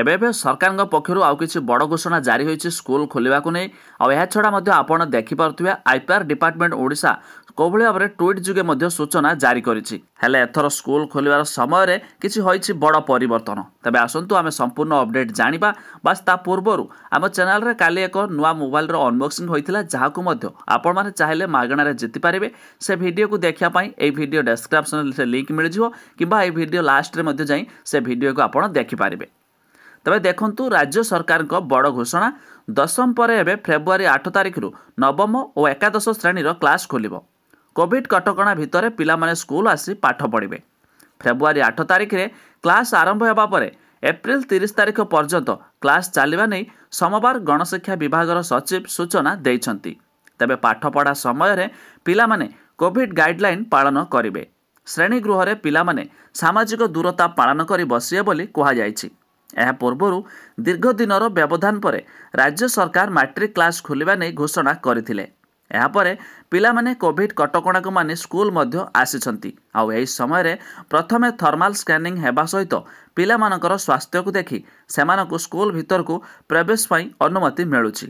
ଏବେ ଏବେ ସରକାରଙ୍କ ପକ୍ଷରୁ ଆଉ କିଛି ବଡ଼ ଘୋଷଣା ଜାରି ହୋଇଛି ସ୍କୁଲ ଖୋଲିବାକୁ ନେଇ ଆଉ ଏହାଛଡ଼ା ମଧ୍ୟ ଆପଣ ଦେଖିପାରୁଥିବେ ଆଇପିଆର୍ ଡିପାର୍ଟମେଣ୍ଟ ଓଡ଼ିଶା କୋଭଳି ଭାବରେ ଟ୍ୱିଟ୍ ଯୋଗେ ମଧ୍ୟ ସୂଚନା ଜାରି କରିଛି ହେଲେ ଏଥର ସ୍କୁଲ ଖୋଲିବାର ସମୟରେ କିଛି ହୋଇଛି ବଡ଼ ପରିବର୍ତ୍ତନ ତେବେ ଆସନ୍ତୁ ଆମେ ସମ୍ପୂର୍ଣ୍ଣ ଅପଡେଟ୍ ଜାଣିବା ବାସ୍ ତା ପୂର୍ବରୁ ଆମ ଚ୍ୟାନେଲରେ କାଲି ଏକ ନୂଆ ମୋବାଇଲର ଅନବକ୍ସିଂ ହୋଇଥିଲା ଯାହାକୁ ମଧ୍ୟ ଆପଣମାନେ ଚାହିଁଲେ ମାଗଣାରେ ଜିତିପାରିବେ ସେ ଭିଡ଼ିଓକୁ ଦେଖିବା ପାଇଁ ଏହି ଭିଡ଼ିଓ ଡେସ୍କ୍ରିପ୍ସନରେ ସେ ଲିଙ୍କ୍ ମିଳିଯିବ କିମ୍ବା ଏହି ଭିଡ଼ିଓ ଲାଷ୍ଟରେ ମଧ୍ୟ ଯାଇ ସେ ଭିଡ଼ିଓକୁ ଆପଣ ଦେଖିପାରିବେ ତେବେ ଦେଖନ୍ତୁ ରାଜ୍ୟ ସରକାରଙ୍କ ବଡ଼ ଘୋଷଣା ଦଶମ ପରେ ଏବେ ଫେବୃଆରୀ ଆଠ ତାରିଖରୁ ନବମ ଓ ଏକାଦଶ ଶ୍ରେଣୀର କ୍ଲାସ୍ ଖୋଲିବ କୋଭିଡ୍ କଟକଣା ଭିତରେ ପିଲାମାନେ ସ୍କୁଲ ଆସି ପାଠ ପଢ଼ିବେ ଫେବୃଆରୀ ଆଠ ତାରିଖରେ କ୍ଲାସ୍ ଆରମ୍ଭ ହେବା ପରେ ଏପ୍ରିଲ ତିରିଶ ତାରିଖ ପର୍ଯ୍ୟନ୍ତ କ୍ଲାସ୍ ଚାଲିବା ନେଇ ସୋମବାର ଗଣଶିକ୍ଷା ବିଭାଗର ସଚିବ ସୂଚନା ଦେଇଛନ୍ତି ତେବେ ପାଠପଢ଼ା ସମୟରେ ପିଲାମାନେ କୋଭିଡ୍ ଗାଇଡ୍ଲାଇନ୍ ପାଳନ କରିବେ ଶ୍ରେଣୀଗୃହରେ ପିଲାମାନେ ସାମାଜିକ ଦୂରତା ପାଳନ କରି ବସିବେ ବୋଲି କୁହାଯାଇଛି ଏହା ପୂର୍ବରୁ ଦୀର୍ଘ ଦିନର ବ୍ୟବଧାନ ପରେ ରାଜ୍ୟ ସରକାର ମାଟ୍ରିକ୍ କ୍ଲାସ୍ ଖୋଲିବା ନେଇ ଘୋଷଣା କରିଥିଲେ ଏହାପରେ ପିଲାମାନେ କୋଭିଡ୍ କଟକଣାକୁ ମାନି ସ୍କୁଲ ମଧ୍ୟ ଆସିଛନ୍ତି ଆଉ ଏହି ସମୟରେ ପ୍ରଥମେ ଥର୍ମାଲ ସ୍କାନିଂ ହେବା ସହିତ ପିଲାମାନଙ୍କର ସ୍ୱାସ୍ଥ୍ୟକୁ ଦେଖି ସେମାନଙ୍କୁ ସ୍କୁଲ୍ ଭିତରକୁ ପ୍ରବେଶ ପାଇଁ ଅନୁମତି ମିଳୁଛି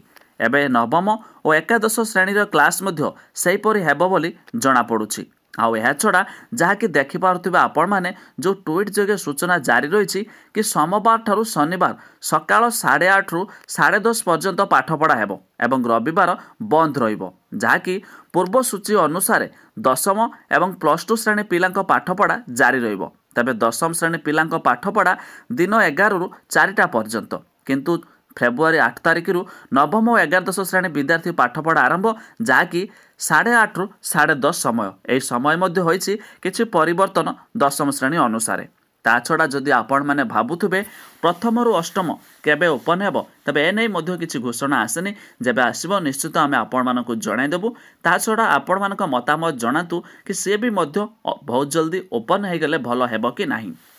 ଏବେ ନବମ ଓ ଏକାଦଶ ଶ୍ରେଣୀର କ୍ଲାସ୍ ମଧ୍ୟ ସେହିପରି ହେବ ବୋଲି ଜଣାପଡ଼ୁଛି ଆଉ ଏହାଛଡ଼ା ଯାହାକି ଦେଖିପାରୁଥିବେ ଆପଣମାନେ ଯେଉଁ ଟୁଇଟ୍ ଯୋଗେ ସୂଚନା ଜାରି ରହିଛି କି ସୋମବାରଠାରୁ ଶନିବାର ସକାଳ ସାଢ଼େ ଆଠରୁ ସାଢ଼େ ଦଶ ପର୍ଯ୍ୟନ୍ତ ପାଠପଢ଼ା ହେବ ଏବଂ ରବିବାର ବନ୍ଦ ରହିବ ଯାହାକି ପୂର୍ବ ସୂଚୀ ଅନୁସାରେ ଦଶମ ଏବଂ ପ୍ଲସ୍ ଟୁ ଶ୍ରେଣୀ ପିଲାଙ୍କ ପାଠପଢ଼ା ଜାରି ରହିବ ତେବେ ଦଶମ ଶ୍ରେଣୀ ପିଲାଙ୍କ ପାଠପଢ଼ା ଦିନ ଏଗାରରୁ ଚାରିଟା ପର୍ଯ୍ୟନ୍ତ କିନ୍ତୁ ଫେବୃଆରୀ ଆଠ ତାରିଖରୁ ନବମ ଓ ଏଗାରଦଶ ଶ୍ରେଣୀ ବିଦ୍ୟାର୍ଥୀ ପାଠପଢ଼ା ଆରମ୍ଭ ଯାହାକି ସାଢ଼େ ଆଠରୁ ସାଢ଼େ ଦଶ ସମୟ ଏହି ସମୟ ମଧ୍ୟ ହୋଇଛି କିଛି ପରିବର୍ତ୍ତନ ଦଶମ ଶ୍ରେଣୀ ଅନୁସାରେ ତା ଛଡ଼ା ଯଦି ଆପଣମାନେ ଭାବୁଥିବେ ପ୍ରଥମରୁ ଅଷ୍ଟମ କେବେ ଓପନ୍ ହେବ ତେବେ ଏନେଇ ମଧ୍ୟ କିଛି ଘୋଷଣା ଆସେନି ଯେବେ ଆସିବ ନିଶ୍ଚିତ ଆମେ ଆପଣମାନଙ୍କୁ ଜଣାଇଦେବୁ ତା ଛଡ଼ା ଆପଣମାନଙ୍କ ମତାମତ ଜଣାନ୍ତୁ କି ସିଏ ବି ମଧ୍ୟ ବହୁତ ଜଲ୍ଦି ଓପନ୍ ହୋଇଗଲେ ଭଲ ହେବ କି ନାହିଁ